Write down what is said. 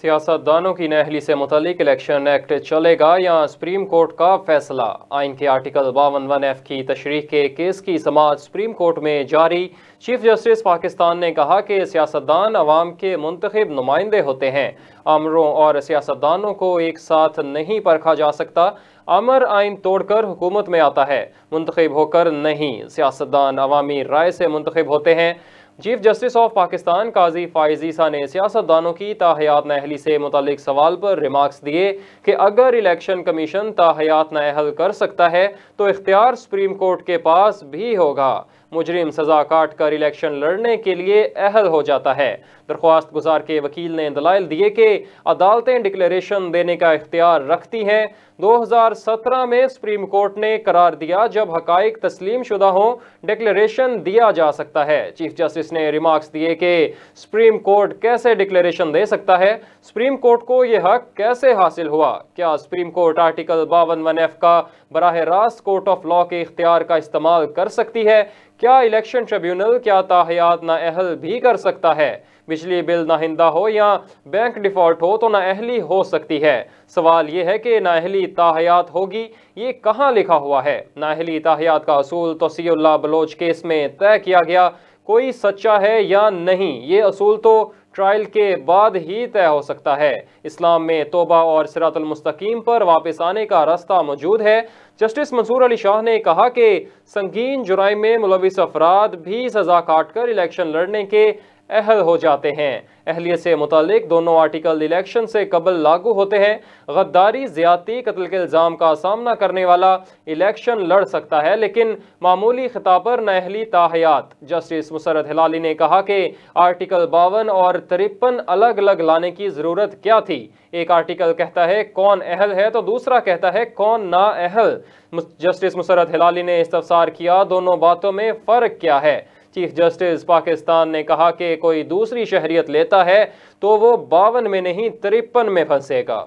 सियासतदानों की नहली से मुतलिक election act चलेगा या सुप्रीम कोर्ट का फैसला आइन के आर्टिकल बावन वन एफ की तशरी के केस की समाज सुप्रीम कोर्ट में जारी चीफ जस्टिस पाकिस्तान ने कहा कि सियासतदान अवाम के मुंतब नुमाइंदे होते हैं अमरों और सियासतदानों को एक साथ नहीं परखा जा सकता अमर आइन तोड़कर हुकूमत में आता है मुंतखब होकर नहीं सियासतदान अवामी राय से मुंतखब होते हैं chief justice of Pakistan Qazi फायजीसा ने सियासतदानों की ताहयात नहली से मुतलिक सवाल पर रिमार्क्स दिए कि अगर इलेक्शन कमीशन ताहयात नहल कर सकता है तो इख्तियार सुप्रीम कोर्ट के पास भी होगा मुजरिम सजा काट कर इलेक्शन लड़ने के लिए अहद हो जाता है दरख्वास्त गुजार के वकील ने दलाइल दिए कि अदालतें डिक्लेरेशन देने का इख्तियार रखती हैं 2017 में सुप्रीम कोर्ट ने करार दिया जब हकाइक तस्लीम शुदा हो डिक्लेरेशन दिया जा सकता है चीफ जस्टिस ने रिमार्क्स दिए कि सुप्रीम कोर्ट कैसे डिक्लेरेशन दे सकता है सुप्रीम कोर्ट को यह हक कैसे हासिल हुआ क्या सुप्रीम कोर्ट आर्टिकल बावन वन एफ का बरह रास्त कोर्ट ऑफ लॉ के इख्तियार का इस्तेमाल कर सकती है क्या इलेक्शन ट्रिब्यूनल क्या ना अहल भी कर सकता है बिजली बिल नाहिंदा हो या बैंक डिफ़ॉल्ट हो तो नाअहली हो सकती है सवाल यह है कि नाअहली ताहियात होगी ये कहाँ लिखा हुआ है नाअहली ताहियात का असूल तोसील्ला बलोच केस में तय किया गया कोई सच्चा है या नहीं ये असूल तो ट्रायल के बाद ही तय हो सकता है इस्लाम में तोबा और सिरातलमस्तकीम पर वापस आने का रास्ता मौजूद है जस्टिस मंसूर अली शाह ने कहा कि संगीन जुराई में मुलविस अफराद भी सजा काट कर इलेक्शन लड़ने के अहल हो जाते हैं अहलियत से मुतलिक दोनों आर्टिकल इलेक्शन से कबल लागू होते हैं गद्दारी ज्यादती कत्ल के इल्ज़ाम का सामना करने वाला इलेक्शन लड़ सकता है लेकिन मामूली खिताब पर नहली ताहयात जस्टिस मुसरत हिलाली ने कहा कि आर्टिकल बावन और तिरपन अलग अलग लाने की ज़रूरत क्या थी एक आर्टिकल कहता है कौन अहल है तो दूसरा कहता है कौन ना अहल जस्टिस मुसरत हिलाली ने इस्तफसार किया दोनों बातों में फ़र्क क्या है चीफ जस्टिस पाकिस्तान ने कहा कि कोई दूसरी शहरियत लेता है तो वो बावन में नहीं तिरपन में फंसेगा